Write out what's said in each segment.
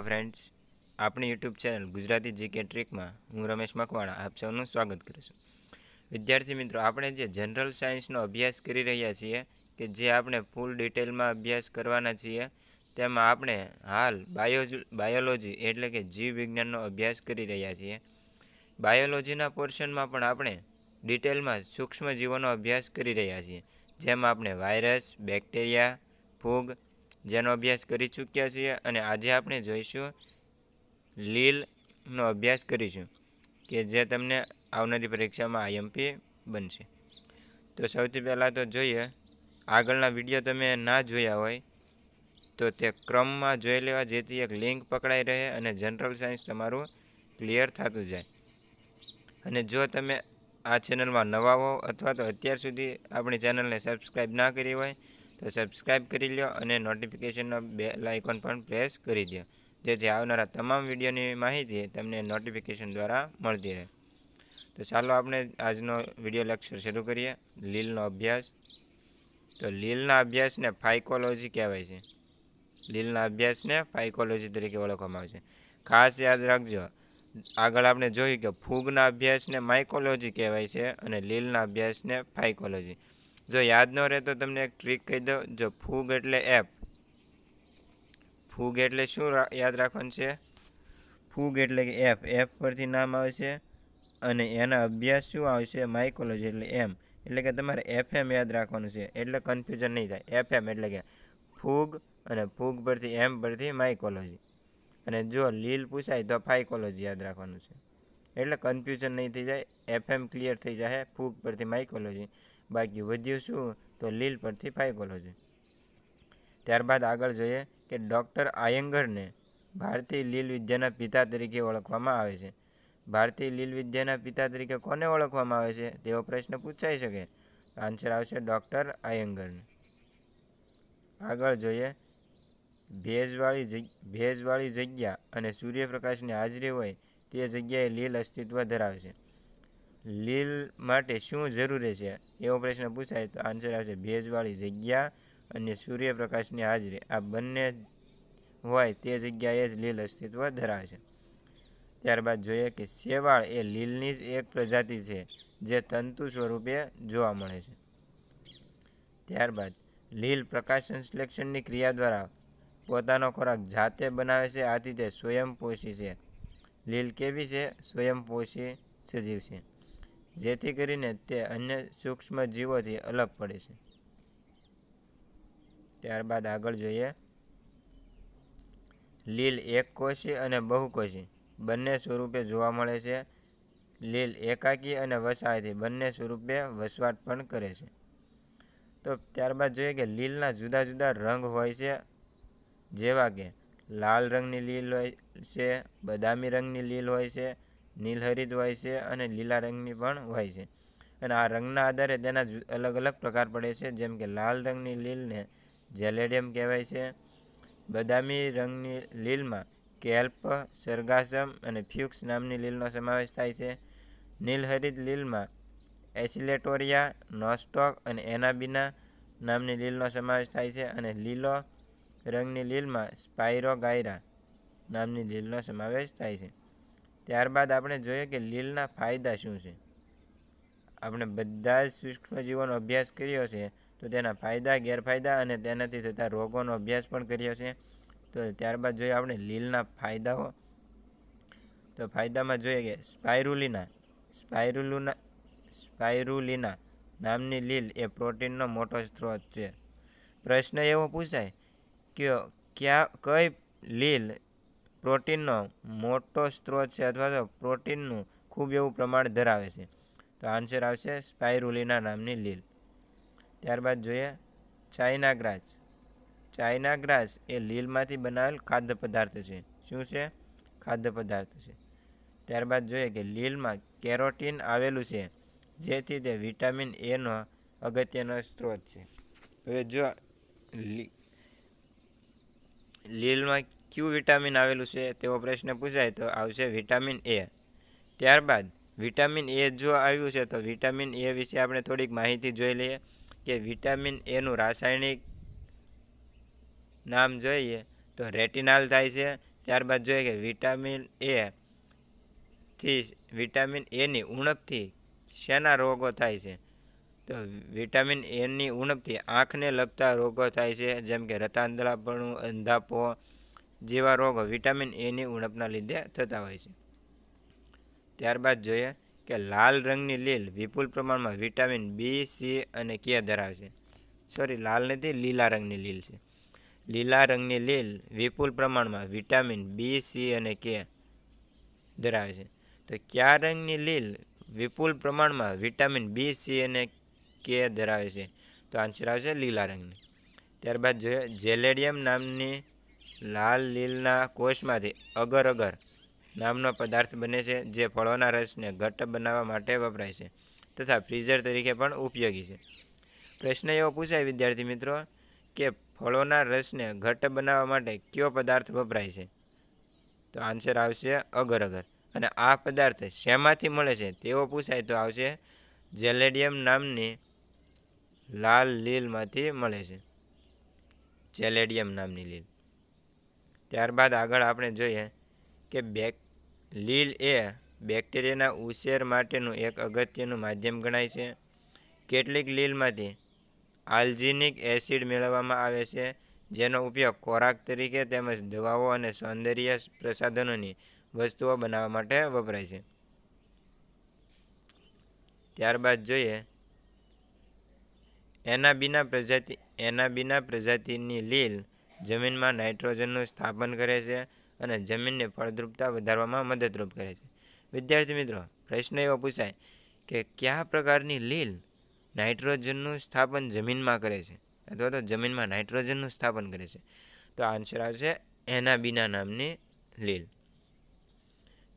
hello friends આપણી YouTube channel Gujarati GK ટ્રીકમાં હું રમેશ મકવાણા આપ સૌનું સ્વાગત કરું છું વિદ્યાર્થી મિત્રો આપણે જે જનરલ સાયન્સનો અભ્યાસ કરી રહ્યા છીએ કે જે આપણે ફૂલ ડિટેલમાં અભ્યાસ કરવાના છીએ તેમાં આપણે હાલ બાયો બાયોલોજી એટલે કે જીવવિજ્ઞાનનો અભ્યાસ કરી રહ્યા છીએ બાયોલોજીના પોર્શનમાં પણ આપણે ડિટેલમાં સૂક્ષ્મ જીવોનો અભ્યાસ કરી રહ્યા છીએ જેમાં આપણે વાયરસ બેક્ટેરિયા ફૂગ જેનો અભ્યાસ કરી ચૂક્યા છીએ અને આજે આપણે જોઈશું લીલનો અભ્યાસ કરીશું કે જે તમને આવનારી પરીક્ષામાં આઈએમપી બનશે તો સૌથી પહેલાં તો જોઈએ આગળના વિડીયો તમે ના જોયા હોય તો તે ક્રમમાં જોઈ લેવા જેથી એક લિંક પકડાઈ રહે અને જનરલ સાયન્સ તમારું ક્લિયર થતું જાય અને જો તમે આ ચેનલમાં નવા હો અથવા તો અત્યાર સુધી આપણી ચેનલને સબસ્ક્રાઈબ ના કરી હોય તો સબસ્ક્રાઈબ કરી લો અને નોટિફિકેશનનો બેલ આઇકોન પણ પ્રેસ કરી દો જેથી આવનારા તમામ વિડીયોની માહિતી તમને નોટિફિકેશન દ્વારા મળતી રહે તો ચાલો આપણે આજનો વિડીયો લેક્ચર શરૂ કરીએ લીલનો અભ્યાસ તો લીલના અભ્યાસને ફાઇકોલોજી કહેવાય છે લીલના અભ્યાસને ફાઇકોલોજી તરીકે ઓળખવામાં આવે છે ખાસ યાદ રાખજો આગળ આપણે જોયું કે ફૂગના અભ્યાસને માઇકોલોજી કહેવાય છે અને લીલના અભ્યાસને ફાઇકોલોજી જો યાદ ન રહે તો તમને એક ટ્રીક કહી દઉં જો ફૂગ એટલે એપ ફૂગ એટલે શું યાદ રાખવાનું છે ફૂગ એટલે કે એફ એફ પરથી નામ આવશે અને એના અભ્યાસ શું આવશે માઇકોલોજી એટલે એમ એટલે કે તમારે એફએમ યાદ રાખવાનું છે એટલે કન્ફ્યુઝન નહીં થાય એફએમ એટલે કે ફૂગ અને ફૂગ પરથી એમ પરથી માઇકોલોજી અને જો લીલ પૂછાય તો ફાઇકોલોજી યાદ રાખવાનું છે એટલે કન્ફ્યુઝન નહીં થઈ જાય એફએમ ક્લિયર થઈ જાય ફૂગ પરથી માઇકોલોજી બાકી વધ્યું શું તો લીલ પરથી ફાયકોલોજી ત્યારબાદ આગળ જોઈએ કે ડૉક્ટર આયંગરને ભારતીય લીલ વિદ્યાના પિતા તરીકે ઓળખવામાં આવે છે ભારતીય લીલ વિદ્યાના પિતા તરીકે કોને ઓળખવામાં આવે છે તેવો પ્રશ્ન પૂછાઈ શકે આન્સર આવશે ડૉક્ટર આયંગરને આગળ જોઈએ ભેજવાળી ભેજવાળી જગ્યા અને સૂર્યપ્રકાશની હાજરી હોય તે જગ્યાએ લીલ અસ્તિત્વ ધરાવે છે લીલ માટે શું જરૂરી છે એવો પ્રશ્ન પૂછાય તો આન્સર આવશે ભેજવાળી જગ્યા અને સૂર્યપ્રકાશની હાજરી આ બંને હોય તે જગ્યાએ જ લીલ અસ્તિત્વ ધરાવે છે ત્યારબાદ જોઈએ કે શેવાળ એ લીલની જ એક પ્રજાતિ છે જે તંતુ સ્વરૂપે જોવા મળે છે ત્યારબાદ લીલ પ્રકાશ સંશ્લેષણની ક્રિયા દ્વારા પોતાનો ખોરાક જાતે બનાવે છે આથી તે સ્વયંપોષી છે લીલ કેવી છે સ્વયંપોષી સજીવ છે જેથી કરીને તે અન્ય સૂક્ષ્મ જીવોથી અલગ પડે છે ત્યારબાદ આગળ જોઈએ લીલ એકકોશી અને બહુકોશી બંને સ્વરૂપે જોવા મળે છે લીલ એકાકી અને વસાયતી બંને સ્વરૂપે વસવાટ પણ કરે છે તો ત્યારબાદ જોઈએ કે લીલના જુદા જુદા રંગ હોય છે જેવા કે લાલ રંગની લીલ હોય છે બદામી રંગની લીલ હોય છે નીલહરિત હોય છે અને લીલા રંગની પણ હોય છે અને આ રંગના આધારે તેના અલગ અલગ પ્રકાર પડે છે જેમ કે લાલ રંગની લીલને જેલેડિયમ કહેવાય છે બદામી રંગની લીલમાં કેલ્પ સરગાસમ અને ફ્યુક્સ નામની લીલનો સમાવેશ થાય છે નીલહરિત લીલમાં એસિલેટોરિયા નોસ્ટોક અને એનાબીના નામની લીલનો સમાવેશ થાય છે અને લીલો રંગની લીલમાં સ્પાયરોગાયરા નામની લીલનો સમાવેશ થાય છે ત્યારબાદ આપણે જોઈએ કે લીલના ફાયદા શું છે આપણે બધા જ સૂક્ષ્મજીવોનો અભ્યાસ કર્યો છે તો તેના ફાયદા ગેરફાયદા અને તેનાથી થતા રોગોનો અભ્યાસ પણ કર્યો છે તો ત્યારબાદ જોઈએ આપણે લીલના ફાયદાઓ તો ફાયદામાં જોઈએ કે સ્પાયરુલિના સ્પાયરુલુના સ્પાયરુલિના નામની લીલ એ પ્રોટીનનો મોટો સ્ત્રોત છે પ્રશ્ન એવો પૂછાય કે ક્યાં કઈ લીલ પ્રોટીનનો મોટો સ્ત્રોત છે અથવા તો પ્રોટીનનું ખૂબ એવું પ્રમાણ ધરાવે છે તો આન્સર આવશે સ્પાયરુલીના નામની લીલ ત્યારબાદ જોઈએ ચાઇના ગ્રાસ ચાઇના ગ્રાસ એ લીલમાંથી બનાવેલ ખાદ્ય પદાર્થ છે શું છે ખાદ્ય પદાર્થ છે ત્યારબાદ જોઈએ કે લીલમાં કેરોટીન આવેલું છે જેથી તે વિટામિન એનો અગત્યનો સ્ત્રોત છે હવે જો લીલમાં ક્યુ વિટામિન આવેલું છે તેવો પ્રશ્ન પૂછાય તો આવશે વિટામિન એ ત્યારબાદ વિટામિન એ જો આવ્યું છે તો વિટામિન એ વિશે આપણે થોડીક માહિતી જોઈ લઈએ કે વિટામિન એનું રાસાયણિક નામ જોઈએ તો રેટિનાલ થાય છે ત્યારબાદ જોઈએ કે વિટામિન એ થી વિટામિન એની ઉણપથી શેના રોગો થાય છે તો વિટામિન એની ઉણપથી આંખને લગતા રોગો થાય છે જેમ કે રતાંદળાપણું અંધાપો જેવા રોગ વિટામિન એની ઉણપના લીધે થતા હોય છે ત્યારબાદ જોઈએ કે લાલ રંગની લીલ વિપુલ પ્રમાણમાં વિટામિન બી સી અને કે ધરાવે છે સોરી લાલ નથી લીલા રંગની લીલ છે લીલા રંગની લીલ વિપુલ પ્રમાણમાં વિટામિન બી સી અને કે ધરાવે છે તો કયા રંગની લીલ વિપુલ પ્રમાણમાં વિટામિન બી સી અને કે ધરાવે છે તો આન્સર આવશે લીલા રંગની ત્યારબાદ જોઈએ જેલેડિયમ નામની લાલ લીલના કોષમાંથી અગર અગર નામનો પદાર્થ બને છે જે ફળોના રસને ઘટ્ટ બનાવવા માટે વપરાય છે તથા ફ્રીઝર તરીકે પણ ઉપયોગી છે પ્રશ્ન એવો પૂછાય વિદ્યાર્થી મિત્રો કે ફળોના રસને ઘટ્ટ બનાવવા માટે કયો પદાર્થ વપરાય છે તો આન્સર આવશે અગર અગર અને આ પદાર્થ શેમાંથી મળે છે તેવો પૂછાય તો આવશે જેલેડિયમ નામની લાલ લીલમાંથી મળે છે જેલેડિયમ નામની લીલ ત્યારબાદ આગળ આપણે જોઈએ કે બેક લીલ એ બેક્ટેરિયાના ઉછેર માટેનું એક અગત્યનું માધ્યમ ગણાય છે કેટલીક લીલમાંથી આલ્જિનિક એસિડ મેળવવામાં આવે છે જેનો ઉપયોગ ખોરાક તરીકે તેમજ દવાઓ અને સૌંદર્ય પ્રસાધનોની વસ્તુઓ બનાવવા માટે વપરાય છે ત્યારબાદ જોઈએ એના એનાબીના પ્રજાતિ એના બીના પ્રજાતિની લીલ જમીનમાં નાઇટ્રોજનનું સ્થાપન કરે છે અને જમીનને ફળદ્રુપતા વધારવામાં મદદરૂપ કરે છે વિદ્યાર્થી મિત્રો પ્રશ્ન એવો પૂછાય કે કયા પ્રકારની લીલ નાઇટ્રોજનનું સ્થાપન જમીનમાં કરે છે અથવા તો જમીનમાં નાઇટ્રોજનનું સ્થાપન કરે છે તો આન્સર આવશે એના બીના નામની લીલ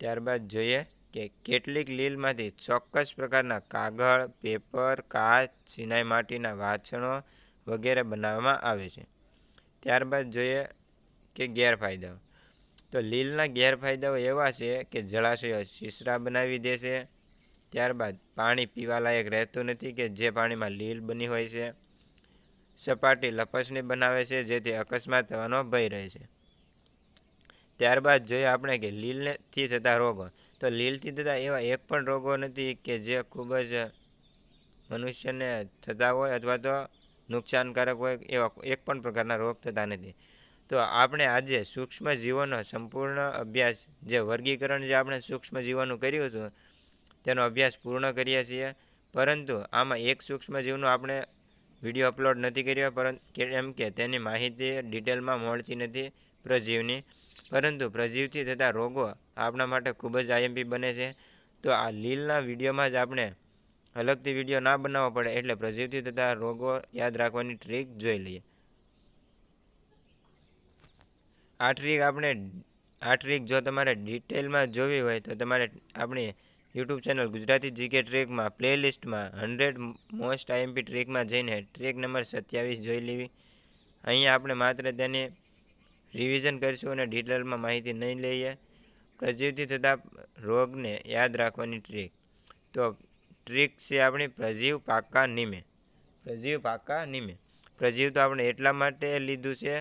ત્યારબાદ જોઈએ કે કેટલીક લીલમાંથી ચોક્કસ પ્રકારના કાગળ પેપર કાચ સિનાઈ માટીના વાસણો વગેરે બનાવવામાં આવે છે ત્યારબાદ જોઈએ કે ગેરફાયદાઓ તો લીલના ગેરફાયદાઓ એવા છે કે જળાશયો શીશરા બનાવી દે છે ત્યારબાદ પાણી પીવાલાયક રહેતું નથી કે જે પાણીમાં લીલ બની હોય છે સપાટી લપસની બનાવે છે જેથી અકસ્માત થવાનો ભય રહે છે ત્યારબાદ જોઈએ આપણે કે લીલથી થતા રોગો તો લીલથી થતા એવા એક પણ રોગો નથી કે જે ખૂબ જ મનુષ્યને થતા હોય અથવા તો નુકસાનકારક હોય એવા એક પણ પ્રકારના રોગ થતા નથી તો આપણે આજે સૂક્ષ્મ જીવોનો સંપૂર્ણ અભ્યાસ જે વર્ગીકરણ જે આપણે સૂક્ષ્મ જીવોનું કર્યું હતું તેનો અભ્યાસ પૂર્ણ કરીએ છીએ પરંતુ આમાં એક સૂક્ષ્મ જીવનો આપણે વિડીયો અપલોડ નથી કર્યો પરંતુ એમ કે તેની માહિતી ડિટેલમાં મળતી નથી પ્રજીવની પરંતુ પ્રજીવથી થતા રોગો આપણા માટે ખૂબ જ આઈએમપી બને છે તો આ લીલના વિડીયોમાં જ આપણે અલગથી વિડીયો ના બનાવવો પડે એટલે પ્રજીવતી તથા રોગો યાદ રાખવાની ટ્રીક જોઈ લઈએ આ ટ્રીક આપણે આ ટ્રીક જો તમારે ડિટેલમાં જોવી હોય તો તમારે આપણી યુટ્યુબ ચેનલ ગુજરાતી જીકે ટ્રેકમાં પ્લેલિસ્ટમાં હંડ્રેડ મોસ્ટ આઈએમપી ટ્રીકમાં જઈને ટ્રેક નંબર સત્યાવીસ જોઈ લેવી અહીંયા આપણે માત્ર તેને રિવિઝન કરીશું અને ડિટેલમાં માહિતી નહીં લઈએ પ્રજીવતી થતા રોગને યાદ રાખવાની ટ્રીક તો ટ્રીક છે આપણી પ્રજીવ પાકા નિમે પ્રજીવ પાકા નિમે પ્રજીવ તો આપણે એટલા માટે લીધું છે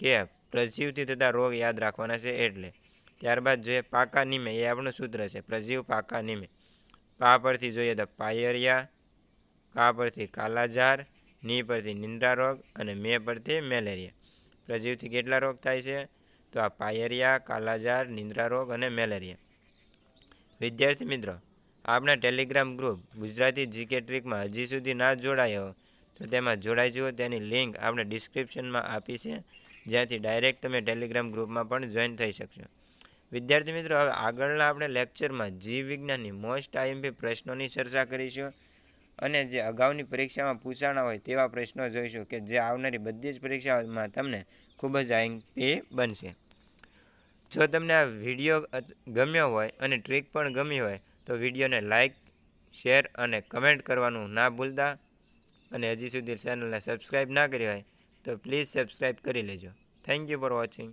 કે પ્રજીવથી થતા રોગ યાદ રાખવાના છે એટલે ત્યારબાદ જોઈએ પાકા નિમે એ આપણું સૂત્ર છે પ્રજીવ પાકા નિમે પા પરથી જોઈએ તો પાયરિયા કા પરથી કાલાજાર ની પરથી નિંદ્રા રોગ અને મે પરથી મેલેરિયા પ્રજીવથી કેટલા રોગ થાય છે તો આ પાયરિયા કાલાજાર નિંદ્રા રોગ અને મેલેરિયા વિદ્યાર્થી મિત્રો આપણા ટેલિગ્રામ ગ્રુપ ગુજરાતી જીકે ટ્રીકમાં હજી સુધી ના જોડાયો તો તેમાં જોડાઈ જુઓ તેની લિંક આપણે ડિસ્ક્રિપ્શનમાં આપી છે જ્યાંથી ડાયરેક્ટ તમે ટેલિગ્રામ ગ્રુપમાં પણ જોઈન થઈ શકશો વિદ્યાર્થી મિત્રો હવે આગળના આપણે લેક્ચરમાં જીવ વિજ્ઞાનની મોસ્ટ આઈએમપી પ્રશ્નોની ચર્ચા કરીશું અને જે અગાઉની પરીક્ષામાં પૂછાણા હોય તેવા પ્રશ્નો જોઈશું કે જે આવનારી બધી જ પરીક્ષાઓમાં તમને ખૂબ જ આઈએમપી બનશે જો તમને આ વિડીયો ગમ્યો હોય અને ટ્રીક પણ ગમી હોય તો વિડીયોને લાઇક શેર અને કમેન્ટ કરવાનું ના ભૂલતા અને હજી સુધી ચેનલને સબસ્ક્રાઈબ ના કરી હોય તો પ્લીઝ સબસ્ક્રાઈબ કરી લેજો થેન્ક યુ ફોર વોચિંગ